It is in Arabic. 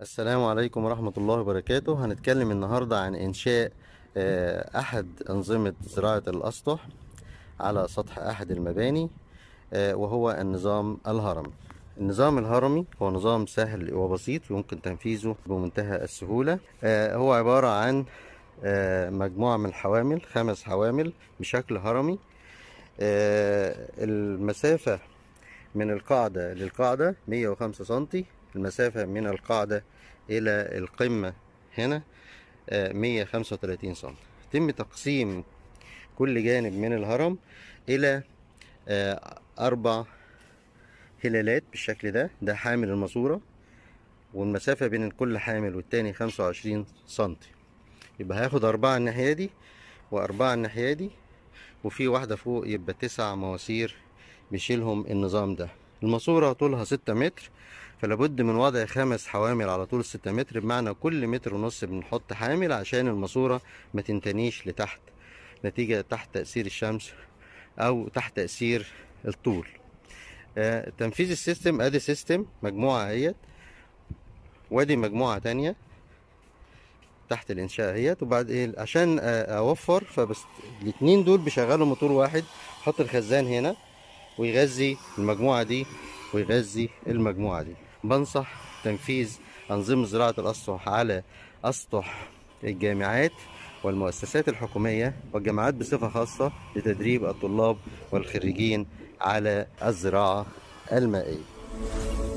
السلام عليكم ورحمة الله وبركاته هنتكلم النهاردة عن إنشاء آه، أحد أنظمة زراعة الأسطح على سطح أحد المباني آه، وهو النظام الهرمي النظام الهرمي هو نظام سهل وبسيط يمكن تنفيذه بمنتهى السهولة آه، هو عبارة عن مجموعة من الحوامل خمس حوامل بشكل هرمي المسافة من القاعدة للقاعدة 105 سنتي المسافة من القاعدة إلى القمة هنا 135 سم يتم تقسيم كل جانب من الهرم إلى آه، أربع هلالات بالشكل ده ده حامل الماسورة والمسافة بين كل حامل والتاني 25 سم يبقى هاخد أربعة الناحية دي وأربعة الناحية دي وفي واحدة فوق يبقى تسع مواسير بيشيلهم النظام ده الماسورة طولها ستة متر فلابد من وضع خمس حوامل على طول الستة متر بمعنى كل متر ونص بنحط حامل عشان الماسورة ما تنتنيش لتحت نتيجة تحت تأثير الشمس أو تحت تأثير الطول آه تنفيذ السيستم ادي سيستم مجموعة اهيت وادي مجموعة تانية تحت الانشاء اهيت وبعد ايه عشان اوفر فبس الاتنين دول بيشغلوا موتور واحد حط الخزان هنا ويغذي المجموعة دي ويغذي المجموعة دي بنصح تنفيذ أنظمة زراعة الأسطح على أسطح الجامعات والمؤسسات الحكومية والجامعات بصفة خاصة لتدريب الطلاب والخريجين على الزراعة المائية